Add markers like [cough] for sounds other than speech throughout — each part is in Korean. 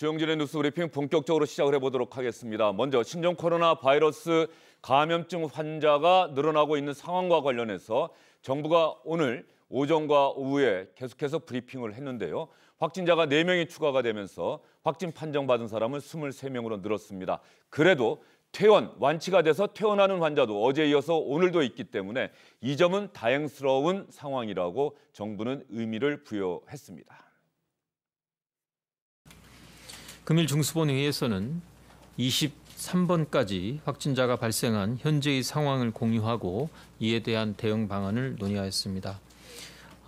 주영진의 뉴스 브리핑 본격적으로 시작을 해보도록 하겠습니다. 먼저 신종 코로나 바이러스 감염증 환자가 늘어나고 있는 상황과 관련해서 정부가 오늘 오전과 오후에 계속해서 브리핑을 했는데요. 확진자가 4명이 추가가 되면서 확진 판정받은 사람은 23명으로 늘었습니다. 그래도 퇴원, 완치가 돼서 퇴원하는 환자도 어제 이어서 오늘도 있기 때문에 이 점은 다행스러운 상황이라고 정부는 의미를 부여했습니다. 금일 중수본회의에서는 23번까지 확진자가 발생한 현재의 상황을 공유하고 이에 대한 대응 방안을 논의하였습니다.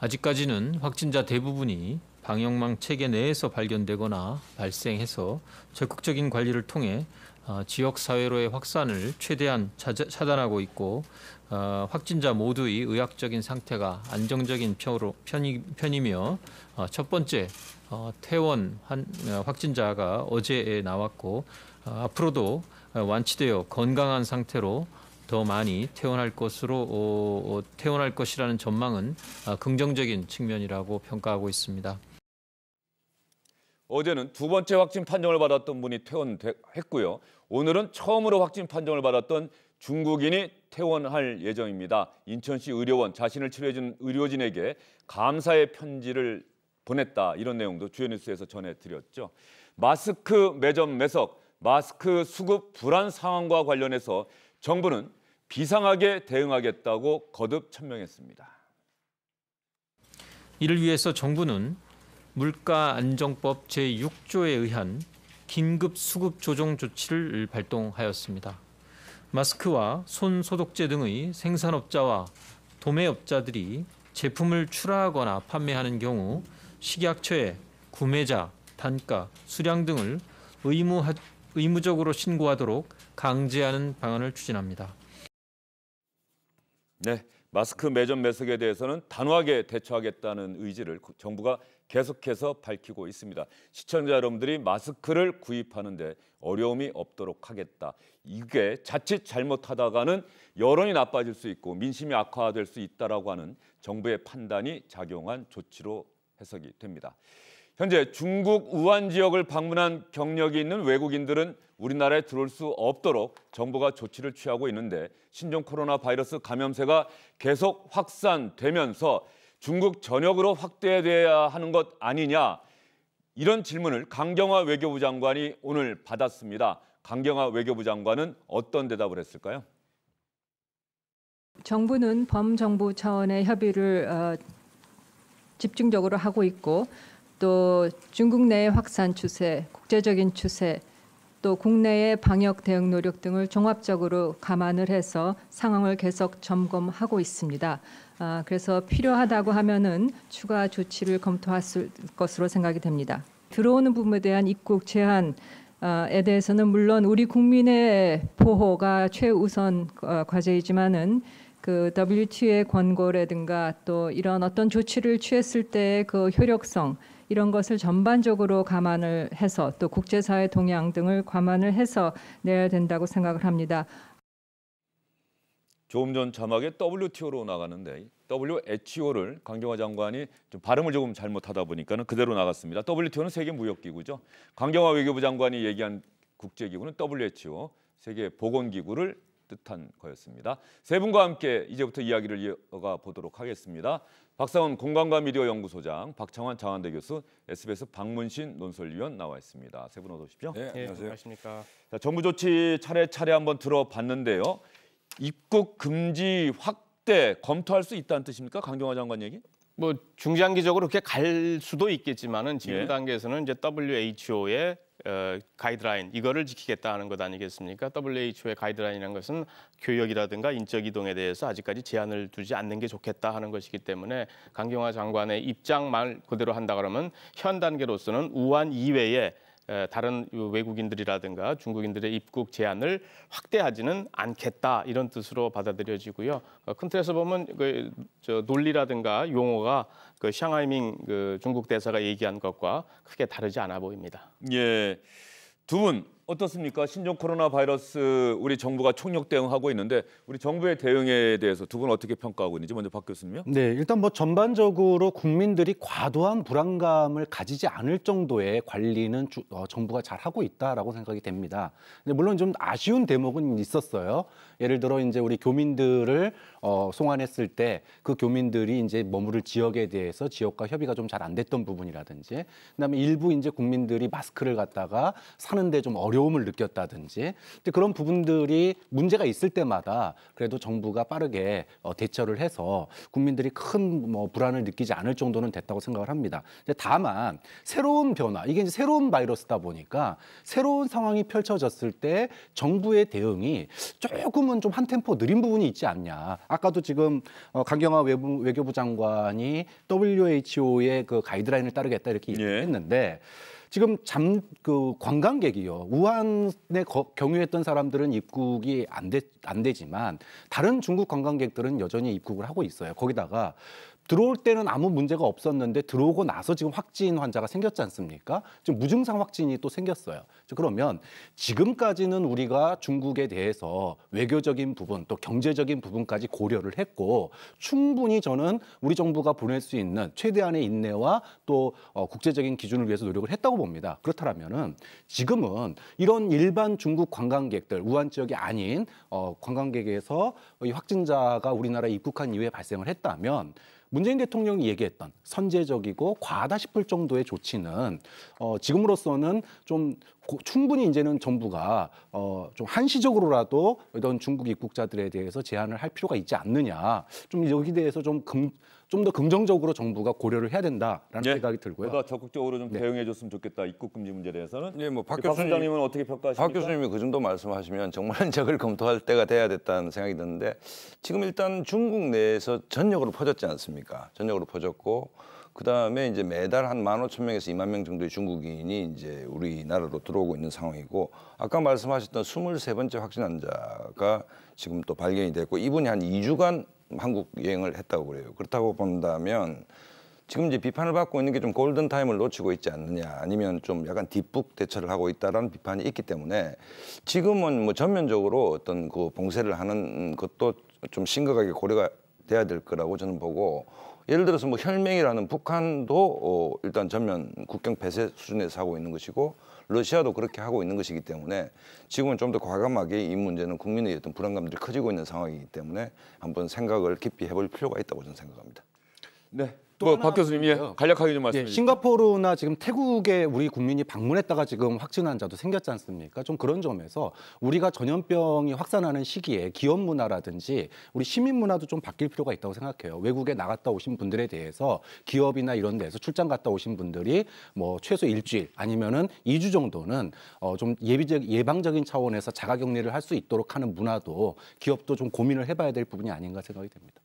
아직까지는 확진자 대부분이 방역망 체계 내에서 발견되거나 발생해서 적극적인 관리를 통해 어, 지역 사회로의 확산을 최대한 차단하고 있고 어, 확진자 모두의 의학적인 상태가 안정적인 편으로 편이며 어, 첫 번째 어, 퇴원 어, 확진자가 어제에 나왔고 앞으로도 완치되어 건강한 상태로 더 많이 퇴원할 것으로 퇴원할 것이라는 전망은 긍정적인 측면이라고 평가하고 있습니다. 어제는 두 번째 확진 판정을 받았던 분이 퇴원했고요. 오늘은 처음으로 확진 판정을 받았던 중국인이 퇴원할 예정입니다. 인천시 의료원 자신을 치료해준 의료진에게 감사의 편지를 보냈다 이런 내용도 주요 뉴스에서 전해드렸죠. 마스크 매점 매석, 마스크 수급 불안 상황과 관련해서 정부는 비상하게 대응하겠다고 거듭 천명했습니다. 이를 위해서 정부는 물가 안정법 제6조에 의한 긴급 수급 조정 조치를 발동하였습니다. 마스크와 손 소독제 등의 생산업자와 도매업자들이 제품을 출하하거나 판매하는 경우 식약처에 구매자, 단가, 수량 등을 의무 의무적으로 신고하도록 강제하는 방안을 추진합니다. 네. 마스크 매점 매석에 대해서는 단호하게 대처하겠다는 의지를 정부가 계속해서 밝히고 있습니다. 시청자 여러분들이 마스크를 구입하는데 어려움이 없도록 하겠다. 이게 자칫 잘못하다가는 여론이 나빠질 수 있고 민심이 악화될 수 있다라고 하는 정부의 판단이 작용한 조치로 해석이 됩니다. 현재 중국 우한 지역을 방문한 경력이 있는 외국인들은 우리나라에 들어올 수 없도록 정부가 조치를 취하고 있는데 신종 코로나 바이러스 감염세가 계속 확산되면서 중국 전역으로 확대돼야 하는 것 아니냐 이런 질문을 강경화 외교부 장관이 오늘 받았습니다. 강경화 외교부 장관은 어떤 대답을 했을까요? 정부는 범정부 차원의 협의를 어, 집중적으로 하고 있고 또 중국 내의 확산 추세, 국제적인 추세, 또 국내의 방역 대응 노력 등을 종합적으로 감안을 해서 상황을 계속 점검하고 있습니다. 아, 그래서 필요하다고 하면은 추가 조치를 검토할 것으로 생각이 됩니다. 들어오는 부분에 대한 입국 제한 아, 에 대해서는 물론 우리 국민의 보호가 최우선 어, 과제이지만은 그 WTO의 권고라든가 또 이런 어떤 조치를 취했을 때 그 효력성 이런 것을 전반적으로 감안을 해서 또 국제사회 동향 등을 감안을 해서 내야 된다고 생각을 합니다. 조금 전 자막에 WTO로 나가는데 WHO를 강경화 장관이 좀 발음을 조금 잘못하다 보니까는 그대로 나갔습니다. WTO는 세계 무역기구죠. 강경화 외교부 장관이 얘기한 국제기구는 WHO 세계 보건기구를 뜻한 거였습니다. 세 분과 함께 이제부터 이야기를 이어가 보도록 하겠습니다. 박상훈 공감과 미디어 연구소장, 박창환 장안대 교수, SBS 박문신 논설위원 나와 있습니다. 세 분 어서 오십시오. 네, 예, 안녕하 안녕하십니까. 자, 정부 조치 차례차례 한번 들어봤는데요. 입국 금지 확대 검토할 수 있다는 뜻입니까? 강경화 장관 얘기? 뭐 중장기적으로 그렇게 갈 수도 있겠지만은 지금 예. 단계에서는 이제 WHO의 어, 가이드라인 이거를 지키겠다 하는 것 아니겠습니까? WHO의 가이드라인이라는 것은 교역이라든가 인적 이동에 대해서 아직까지 제한을 두지 않는 게 좋겠다 하는 것이기 때문에 강경화 장관의 입장말 그대로 한다 그러면 현 단계로서는 우한 이외에 다른 외국인들이라든가 중국인들의 입국 제한을 확대하지는 않겠다 이런 뜻으로 받아들여지고요. 어, 큰 틀에서 보면 그 논리라든가 용어가 그 샹하이밍 그 중국 대사가 얘기한 것과 크게 다르지 않아 보입니다. 예. 두분 어떻습니까? 신종 코로나 바이러스 우리 정부가 총력 대응하고 있는데 우리 정부의 대응에 대해서 두 분 어떻게 평가하고 있는지 먼저 박 교수님요? 네, 일단 뭐 전반적으로 국민들이 과도한 불안감을 가지지 않을 정도의 관리는 주, 어, 정부가 잘 하고 있다라고 생각이 됩니다. 근데 물론 좀 아쉬운 대목은 있었어요. 예를 들어 이제 우리 교민들을 어, 송환했을 때 그 교민들이 이제 머무를 지역에 대해서 지역과 협의가 좀 잘 안 됐던 부분이라든지 그다음에 일부 이제 국민들이 마스크를 갖다가 사는데 좀 어려 어려움을 느꼈다든지 그런 부분들이 문제가 있을 때마다 그래도 정부가 빠르게 어, 대처를 해서 국민들이 큰 뭐 불안을 느끼지 않을 정도는 됐다고 생각을 합니다. 다만 새로운 변화 이게 이제 새로운 바이러스다 보니까 새로운 상황이 펼쳐졌을 때 정부의 대응이 조금은 좀 한 템포 느린 부분이 있지 않냐. 아까도 지금 어, 강경화 외부, 외교부 장관이 WHO의 그 가이드라인을 따르겠다 이렇게 예. 했는데 지금 잠 그 관광객이요. 우한에 거, 경유했던 사람들은 입국이 안, 되, 안 되지만 다른 중국 관광객들은 여전히 입국을 하고 있어요. 거기다가 들어올 때는 아무 문제가 없었는데 들어오고 나서 지금 확진 환자가 생겼지 않습니까? 지금 무증상 확진이 또 생겼어요. 그러면 지금까지는 우리가 중국에 대해서 외교적인 부분 또 경제적인 부분까지 고려를 했고 충분히 저는 우리 정부가 보낼 수 있는 최대한의 인내와 또 어, 국제적인 기준을 위해서 노력을 했다고 봅니다. 그렇다면은 지금은 이런 일반 중국 관광객들 우한 지역이 아닌 어, 관광객에서 이 확진자가 우리나라에 입국한 이후에 발생을 했다면 문재인 대통령이 얘기했던 선제적이고 과하다 싶을 정도의 조치는 어, 지금으로서는 좀 고, 충분히 이제는 정부가 어, 좀 한시적으로라도 이런 중국 입국자들에 대해서 제한을 할 필요가 있지 않느냐. 좀 여기 대해서 좀 금, 좀더 긍정적으로 정부가 고려를 해야 된다라는 예. 생각이 들고요. 보다 그러니까 적극적으로 좀 네. 대응해줬으면 좋겠다 입국 금지 문제에 대해서는. 예, 뭐박 그 교수님은 어떻게 평가하십니까? 박 교수님이 그 정도 말씀하시면 정말 [laughs] 적을 검토할 때가 돼야 됐다는 생각이 드는데 지금 일단 중국 내에서 전역으로 퍼졌지 않습니까? 전역으로 퍼졌고. 그다음에 이제 매달 한 만 오천 명에서 이만명 정도의 중국인이 이제 우리나라로 들어오고 있는 상황이고 아까 말씀하셨던 스물세 번째 확진 환자가 지금 또 발견이 됐고 이분이 한 이주간 한국 여행을 했다고 그래요. 그렇다고 본다면 지금 이제 비판을 받고 있는 게 좀 골든 타임을 놓치고 있지 않느냐 아니면 좀 약간 뒷북 대처를 하고 있다라는 비판이 있기 때문에 지금은 뭐 전면적으로 어떤 그 봉쇄를 하는 것도 좀 심각하게 고려가 돼야 될 거라고 저는 보고 예를 들어서 뭐 혈맹이라는 북한도 어, 일단 전면 국경 폐쇄 수준에서 하고 있는 것이고 러시아도 그렇게 하고 있는 것이기 때문에 지금은 좀 더 과감하게 이 문제는 국민의 어떤 불안감들이 커지고 있는 상황이기 때문에 한번 생각을 깊이 해볼 필요가 있다고 저는 생각합니다. 네, 뭐, 박 교수님 예, 간략하게 좀 예, 말씀해 주세요. 싱가포르나 지금 태국에 우리 국민이 방문했다가 지금 확진 환자도 생겼지 않습니까? 좀 그런 점에서 우리가 전염병이 확산하는 시기에 기업 문화라든지 우리 시민 문화도 좀 바뀔 필요가 있다고 생각해요. 외국에 나갔다 오신 분들에 대해서 기업이나 이런 데서 출장 갔다 오신 분들이 뭐 최소 일주일 아니면은 2주 정도는 어, 좀 예비적 예방적인 차원에서 자가격리를 할 수 있도록 하는 문화도 기업도 좀 고민을 해봐야 될 부분이 아닌가 생각이 됩니다.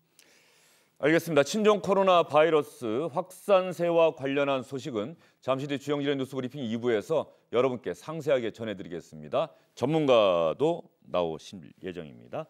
알겠습니다. 신종 코로나 바이러스 확산세와 관련한 소식은 잠시 뒤 주영진의 뉴스브리핑 2부에서 여러분께 상세하게 전해드리겠습니다. 전문가도 나오실 예정입니다.